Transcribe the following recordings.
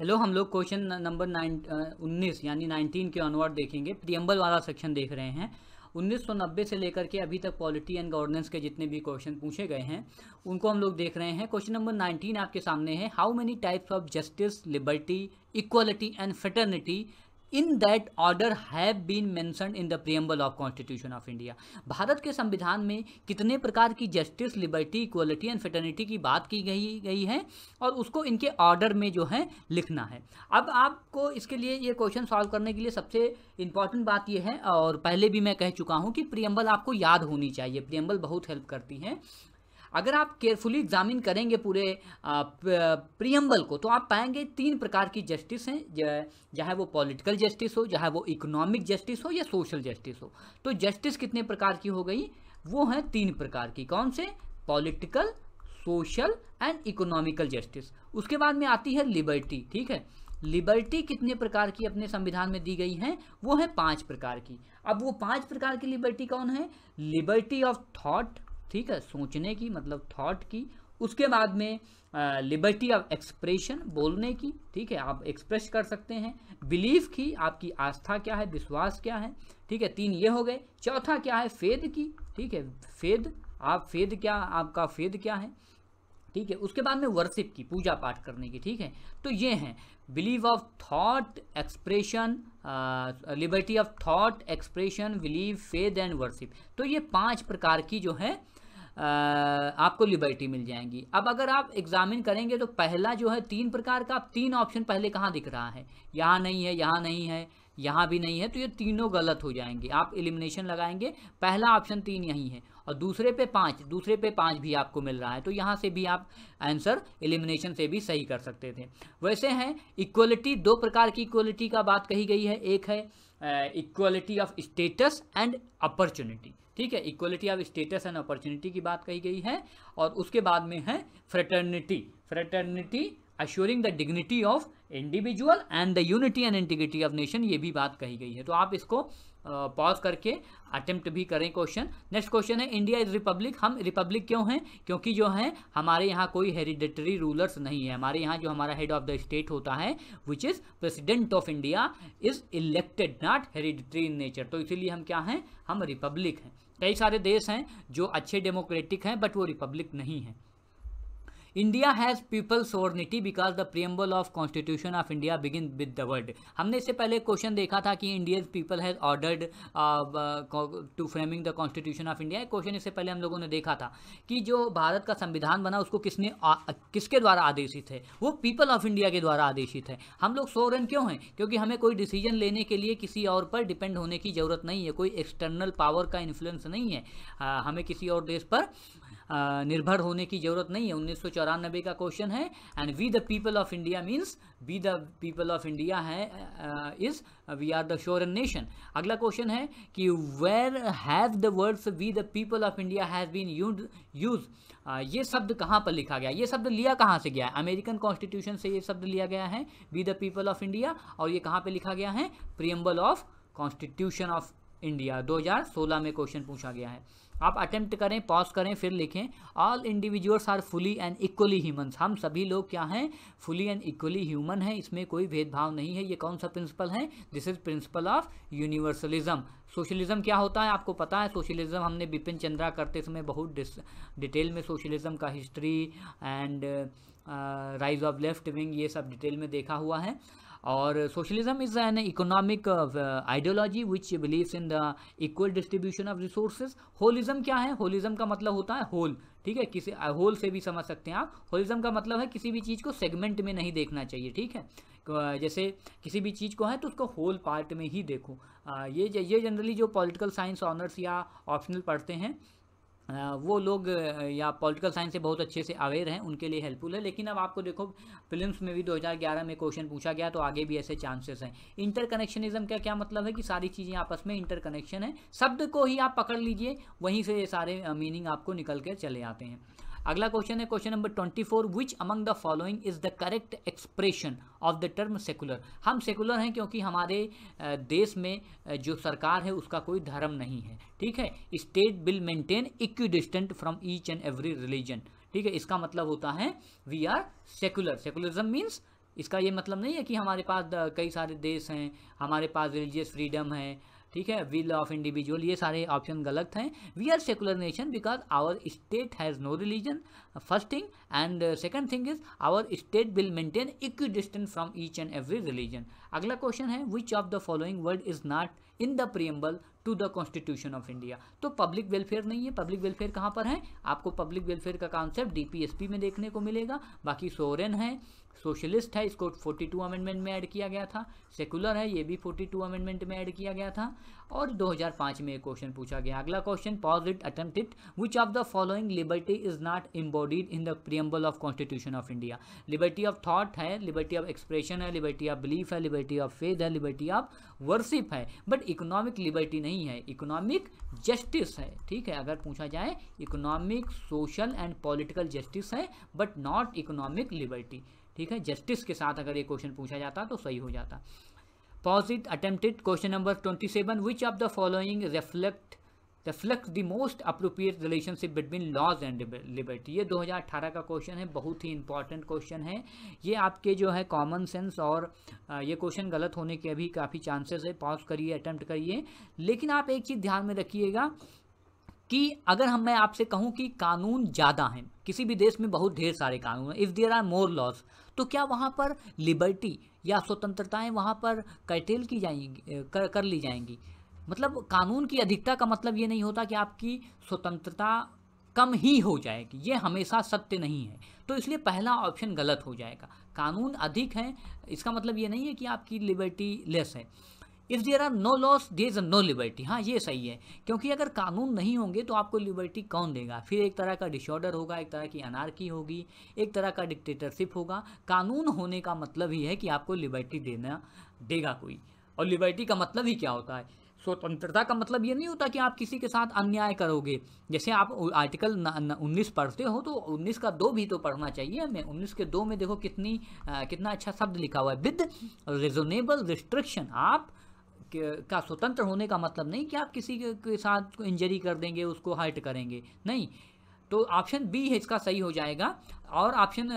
hello हम लोग question number nine उन्नीस यानी नाइनटीन के ऑनवर्ड देखेंगे प्रियम्बल वाला सेक्शन देख रहे हैं 1990 से लेकर के अभी तक पॉलिटी एंड गवर्नेंस के जितने भी क्वेश्चन पूछे गए हैं उनको हम लोग देख रहे हैं क्वेश्चन नंबर 19 आपके सामने है how many types of justice liberty equality and fraternity in that order have been mention in the preamble of constitution of India Bharat के संविधान में कितने प्रकार की justice liberty equality and fraternity की बात की गई गई है और उसको इनके ऑर्डर में जो है लिखना है अब आपको इसके लिए ये क्वेश्चन सॉल्व करने के लिए सबसे इंपॉर्टेंट बात यह है और पहले भी मैं कह चुका हूँ कि प्रियम्बल आपको याद होनी चाहिए प्रियम्बल बहुत हेल्प करती है अगर आप केयरफुली एग्जामिन करेंगे पूरे प्रियम्बल को तो आप पाएंगे तीन प्रकार की जस्टिस हैं चाहे वो पॉलिटिकल जस्टिस हो चाहे वो इकोनॉमिक जस्टिस हो या सोशल जस्टिस हो तो जस्टिस कितने प्रकार की हो गई वो हैं तीन प्रकार की कौन से political social and economical justice उसके बाद में आती है लिबर्टी ठीक है लिबर्टी कितने प्रकार की अपने संविधान में दी गई है वो है पांच प्रकार की अब वो पांच प्रकार की लिबर्टी कौन है लिबर्टी ऑफ थॉट ठीक है सोचने की मतलब थॉट की उसके बाद में लिबर्टी ऑफ एक्सप्रेशन बोलने की ठीक है आप एक्सप्रेस कर सकते हैं बिलीफ की आपकी आस्था क्या है विश्वास क्या है ठीक है तीन ये हो गए चौथा क्या है फेद की ठीक है फेद आप फेद क्या आपका फेद क्या है ठीक है उसके बाद में वर्शिप की पूजा पाठ करने की ठीक है तो ये हैं believe of thought expression liberty of thought expression believe faith and worship तो ये पांच प्रकार की जो है Uh, आपको लिबर्टी मिल जाएंगी अब अगर आप एग्जामिन करेंगे तो पहला जो है तीन प्रकार का तीन ऑप्शन पहले कहाँ दिख रहा है यहाँ नहीं है यहाँ नहीं है यहाँ भी नहीं है तो ये तीनों गलत हो जाएंगे आप एलिमिनेशन लगाएंगे पहला ऑप्शन तीन यही है और दूसरे पे पाँच दूसरे पे पाँच भी आपको मिल रहा है तो यहाँ से भी आप आंसर एलिमिनेशन से भी सही कर सकते थे वैसे हैं इक्वलिटी दो प्रकार की इक्वलिटी का बात कही गई है एक है equality of status and opportunity ठीक है equality of status and opportunity की बात कही गई है और उसके बाद में है fraternity fraternity assuring the dignity of individual and the unity and integrity of nation ये भी बात कही गई है तो आप इसको पॉज करके अटेम्प्ट भी करें क्वेश्चन नेक्स्ट क्वेश्चन है इंडिया इज रिपब्लिक हम रिपब्लिक क्यों हैं क्योंकि जो है हमारे यहाँ कोई हेरिडेटरी रूलर्स नहीं है हमारे यहाँ जो हमारा हेड ऑफ द स्टेट होता है which is president of India is elected not hereditary in nature तो इसीलिए हम क्या हैं हम रिपब्लिक हैं कई सारे देश हैं जो अच्छे डेमोक्रेटिक हैं बट वो रिपब्लिक नहीं हैं India has people sovereignty because the preamble of constitution of India begin with the world हमने इससे पहले क्वेश्चन देखा था कि Indian people has ordered to framing the constitution of India question इससे पहले हम लोगों ने देखा था कि जो भारत का संविधान बना उसको किसने आ, किसके द्वारा आदेशित है वो पीपल ऑफ इंडिया के द्वारा आदेशित है हम लोग सोवरन क्यों हैं क्योंकि हमें कोई डिसीजन लेने के लिए किसी और पर डिपेंड होने की ज़रूरत नहीं है कोई एक्सटर्नल पावर का इन्फ्लुएंस नहीं है आ, हमें किसी और देश पर निर्भर होने की ज़रूरत नहीं है उन्नीस का क्वेश्चन है and we the people of India means we the people of India है is we are the sovereign nation अगला क्वेश्चन है कि where have the words we the people of India has been use ये शब्द कहाँ पर लिखा गया ये शब्द लिया कहाँ से गया है अमेरिकन कॉन्स्टिट्यूशन से ये शब्द लिया गया है we the people of India और ये कहाँ पर लिखा गया है preamble of constitution of India 2016 में क्वेश्चन पूछा गया है आप अटेम्प्ट करें पॉज करें फिर लिखें all individuals are fully and equally human हम सभी लोग क्या हैं फुली एंड इक्वली ह्यूमन हैं इसमें कोई भेदभाव नहीं है ये कौन सा प्रिंसिपल है this is principle of universalism socialism क्या होता है आपको पता है सोशलिज्म हमने बिपिन चंद्रा करते समय बहुत डिटेल में सोशलिज्म का history and rise of left wing ये सब डिटेल में देखा हुआ है और socialism is an economic ideology which believes in the equal distribution of resources holism क्या है होलिज्म का मतलब होता है होल ठीक है किसी होल uh, से भी समझ सकते हैं आप होलिज्म का मतलब है किसी भी चीज़ को सेगमेंट में नहीं देखना चाहिए ठीक है जैसे किसी भी चीज़ को है तो उसको होल पार्ट में ही देखो ये ये जनरली जो पॉलिटिकल साइंस ऑनर्स या ऑप्शनल पढ़ते हैं वो लोग या पॉलिटिकल साइंस से बहुत अच्छे से अवेयर हैं उनके लिए हेल्पफुल है लेकिन अब आपको देखो फिल्म्स में भी 2011 में क्वेश्चन पूछा गया तो आगे भी ऐसे चांसेस हैं इंटरकनेक्शनिज्म का क्या मतलब है कि सारी चीज़ें आपस में इंटरकनेक्शन है शब्द को ही आप पकड़ लीजिए वहीं से ये सारे मीनिंग आपको निकल के चले आते हैं अगला क्वेश्चन है question number twenty four which among the following is the correct expression of the term secular हम सेकुलर हैं क्योंकि हमारे देश में जो सरकार है उसका कोई धर्म नहीं है ठीक है state will maintain equidistant from each and every religion ठीक है इसका मतलब होता है we are secular secularism means इसका ये मतलब नहीं है कि हमारे पास कई सारे देश हैं हमारे पास रिलीजियस फ्रीडम है ठीक है विल ऑफ इंडिविजुअल ये सारे ऑप्शन गलत हैं we are secular nation because our state has no religion first thing and second thing is our state will maintain equidistance from each and every religion अगला question है which of the following word is not in the preamble to the constitution of India तो public welfare नहीं है public welfare कहाँ पर है आपको public welfare का कॉन्सेप्ट डीपीएसपी में देखने को मिलेगा बाकी सोरेन है सोशलिस्ट है इसको 42 अमेंडमेंट में ऐड किया गया था सेकुलर है ये भी 42 अमेंडमेंट में ऐड किया गया था और 2005 में एक क्वेश्चन पूछा गया अगला question pause it attempt it which of the following liberty is not embodied in the preamble of constitution of India liberty of thought है लिबर्टी ऑफ एक्सप्रेशन है लिबर्टी ऑफ बिलीफ है लिबर्टी ऑफ फेथ है liberty of worship है but economic liberty नहीं है economic justice है ठीक है अगर पूछा जाए economic social and political justice है बट नॉट इकोनॉमिक लिबर्टी ठीक है जस्टिस के साथ अगर ये क्वेश्चन पूछा जाता तो सही हो जाता pause it attempted question number twenty seven which of the following reflect reflect the most appropriate relationship between laws and liberty ये 2018 का क्वेश्चन है बहुत ही इंपॉर्टेंट क्वेश्चन है ये आपके जो है कॉमन सेंस और ये क्वेश्चन गलत होने के भी काफ़ी चांसेस है पॉज करिए अटैम्प्ट करिए लेकिन आप एक चीज़ ध्यान में रखिएगा कि अगर हम मैं आपसे कहूँ कि कानून ज़्यादा हैं किसी भी देश में बहुत ढेर सारे कानून हैं if there are more laws तो क्या वहाँ पर लिबर्टी या स्वतंत्रताएं वहाँ पर कैटेल की जाएंगी कर, कर ली जाएंगी मतलब कानून की अधिकता का मतलब ये नहीं होता कि आपकी स्वतंत्रता कम ही हो जाएगी ये हमेशा सत्य नहीं है तो इसलिए पहला ऑप्शन गलत हो जाएगा कानून अधिक है इसका मतलब ये नहीं है कि आपकी लिबर्टी लेस है if there are no laws there is no liberty हाँ ये सही है क्योंकि अगर कानून नहीं होंगे तो आपको लिबर्टी कौन देगा फिर एक तरह का डिसऑर्डर होगा एक तरह की अनारकी होगी एक तरह का डिक्टेटरशिप होगा कानून होने का मतलब ही है कि आपको लिबर्टी देना देगा कोई और लिबर्टी का मतलब ही क्या होता है स्वतंत्रता का मतलब ये नहीं होता कि आप किसी के साथ अन्याय करोगे जैसे आप आर्टिकल उन्नीस पढ़ते हो तो उन्नीस का दो भी तो पढ़ना चाहिए हमें उन्नीस के दो में देखो कितनी आ, कितना अच्छा शब्द लिखा हुआ है विद रिजोनेबल रिस्ट्रिक्शन आप का स्वतंत्र होने का मतलब नहीं कि आप किसी के साथ इंजरी कर देंगे उसको हर्ट करेंगे नहीं तो ऑप्शन बी है इसका सही हो जाएगा और ऑप्शन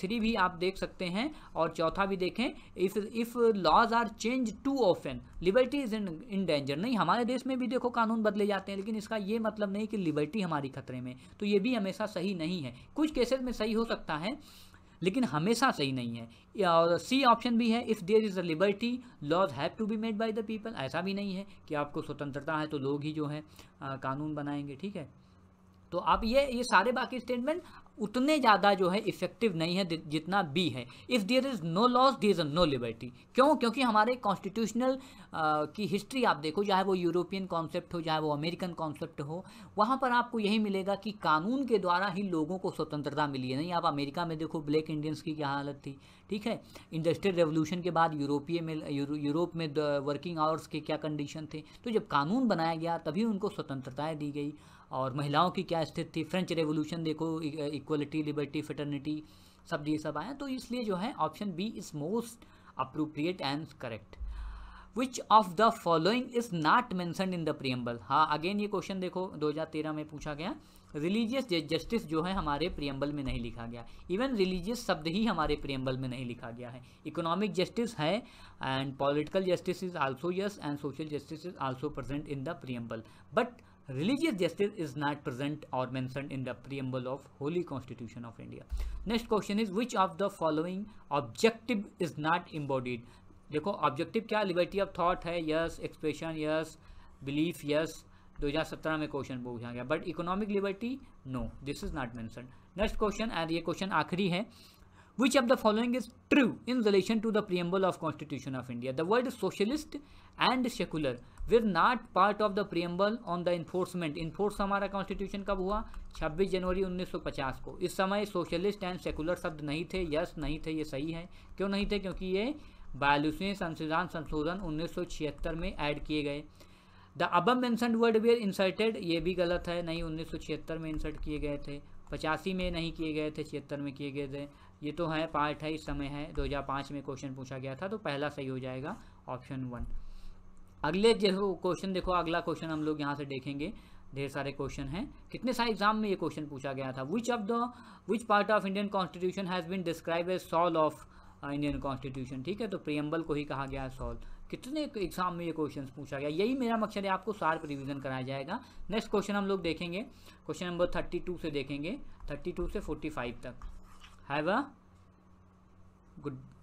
थ्री भी आप देख सकते हैं और चौथा भी देखें if if laws are change too often liberty is in in danger नहीं हमारे देश में भी देखो कानून बदले जाते हैं लेकिन इसका ये मतलब नहीं कि लिबर्टी हमारी खतरे में तो ये भी हमेशा सही नहीं है कुछ केसेस में सही हो सकता है लेकिन हमेशा सही नहीं है और सी ऑप्शन भी है if there is a liberty laws have to be made by the people ऐसा भी नहीं है कि आपको स्वतंत्रता है तो लोग ही जो है आ, कानून बनाएंगे ठीक है तो आप ये ये सारे बाकी स्टेटमेंट उतने ज़्यादा जो है इफेक्टिव नहीं है जितना बी है if there is no laws there is no liberty क्यों क्योंकि हमारे कॉन्स्टिट्यूशनल की हिस्ट्री आप देखो चाहे वो यूरोपियन कॉन्सेप्ट हो चाहे वो अमेरिकन कॉन्सेप्ट हो वहाँ पर आपको यही मिलेगा कि कानून के द्वारा ही लोगों को स्वतंत्रता मिली है नहीं आप अमेरिका में देखो ब्लैक इंडियंस की क्या हालत थी ठीक है इंडस्ट्रियल रेवोल्यूशन के बाद यूरोपीय में यूरोप में वर्किंग आवर्स के क्या कंडीशन थे तो जब कानून बनाया गया तभी उनको स्वतंत्रताएँ दी गई और महिलाओं की क्या स्थिति थी फ्रेंच रेवोल्यूशन देखो इक्वलिटी लिबर्टी फटर्निटी सब ये सब आया तो इसलिए जो है option B is most appropriate and correct which of the following is not mention in the preamble हाँ अगेन ये क्वेश्चन देखो 2013 में पूछा गया रिलीजियस जस्टिस जो है हमारे प्रियम्बल में नहीं लिखा गया इवन रिलीजियस शब्द ही हमारे प्रियम्बल में नहीं लिखा गया है इकोनॉमिक जस्टिस है and political justice is also yes and social justice is also present in the preamble but religious justice is not present और mention in the preamble of holy constitution of India next question is which of the following objective is not embodied देखो objective क्या liberty of thought है yes expression yes belief yes हजार सत्रह में question पूछा गया but economic liberty no this is not mention next question and ये question आखिरी है which of the following is true in relation to the preamble of constitution of India the words socialist and secular were not part of the preamble on the enforcement enforce हमारा constitution कब हुआ छब्बीस जनवरी उन्नीस सौ पचास को इस समय सोशलिस्ट एंड सेकुलर शब्द नहीं थे यस नहीं थे ये सही है क्यों नहीं थे क्योंकि ये बयालीसवें संविधान संशोधन छिहत्तर में ऐड किए गए the above mentioned word were inserted ये भी गलत है नहीं उन्नीस सौ छिहत्तर में इंसर्ट किए गए थे पचासी में नहीं किए गए थे छिहत्तर में किए गए थे ये तो है पार्ट है इस समय है दो हजार पाँच में क्वेश्चन पूछा गया था तो पहला सही हो जाएगा ऑप्शन वन अगले जो क्वेश्चन देखो अगला क्वेश्चन हम लोग यहाँ से देखेंगे ढेर सारे क्वेश्चन हैं कितने सारे एग्जाम में ये क्वेश्चन पूछा गया था which of the which part of Indian constitution has been describe as soul of Indian constitution ठीक है तो प्रियम्बल को ही कहा गया है सॉल्व कितने एग्जाम में ये क्वेश्चन पूछा गया यही मेरा मकसद है आपको शार्प रिविजन कराया जाएगा नेक्स्ट क्वेश्चन हम लोग देखेंगे क्वेश्चन नंबर थर्टी टू से देखेंगे थर्टी टू से फोर्टी फाइव तक हैव अ गुड